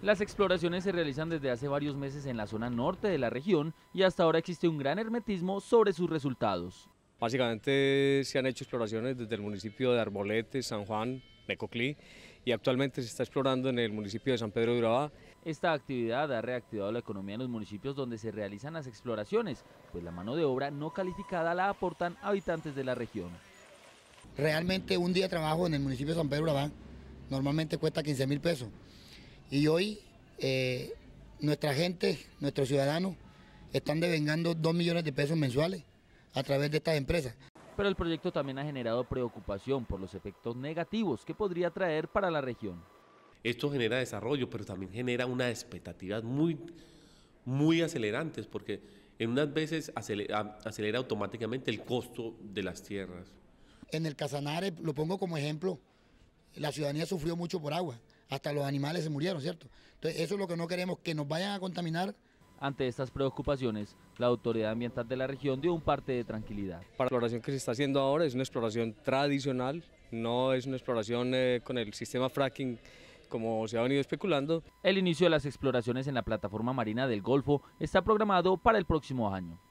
Las exploraciones se realizan desde hace varios meses en la zona norte de la región y hasta ahora existe un gran hermetismo sobre sus resultados. Básicamente se han hecho exploraciones desde el municipio de Arbolete, San Juan, Necoclí y actualmente se está explorando en el municipio de San Pedro de Urabá. Esta actividad ha reactivado la economía en los municipios donde se realizan las exploraciones, pues la mano de obra no calificada la aportan habitantes de la región. Realmente un día de trabajo en el municipio de San Pedro de Urabá normalmente cuesta 15 mil pesos. Y hoy eh, nuestra gente, nuestros ciudadanos, están devengando 2 millones de pesos mensuales a través de estas empresas. Pero el proyecto también ha generado preocupación por los efectos negativos que podría traer para la región. Esto genera desarrollo, pero también genera una expectativa muy, muy acelerantes, porque en unas veces acelera, automáticamente el costo de las tierras. En el Casanare, lo pongo como ejemplo, la ciudadanía sufrió mucho por agua hasta los animales se murieron, ¿cierto? Entonces, eso es lo que no queremos, que nos vayan a contaminar. Ante estas preocupaciones, la autoridad ambiental de la región dio un parte de tranquilidad. la exploración que se está haciendo ahora es una exploración tradicional, no es una exploración eh, con el sistema fracking como se ha venido especulando. El inicio de las exploraciones en la plataforma marina del Golfo está programado para el próximo año.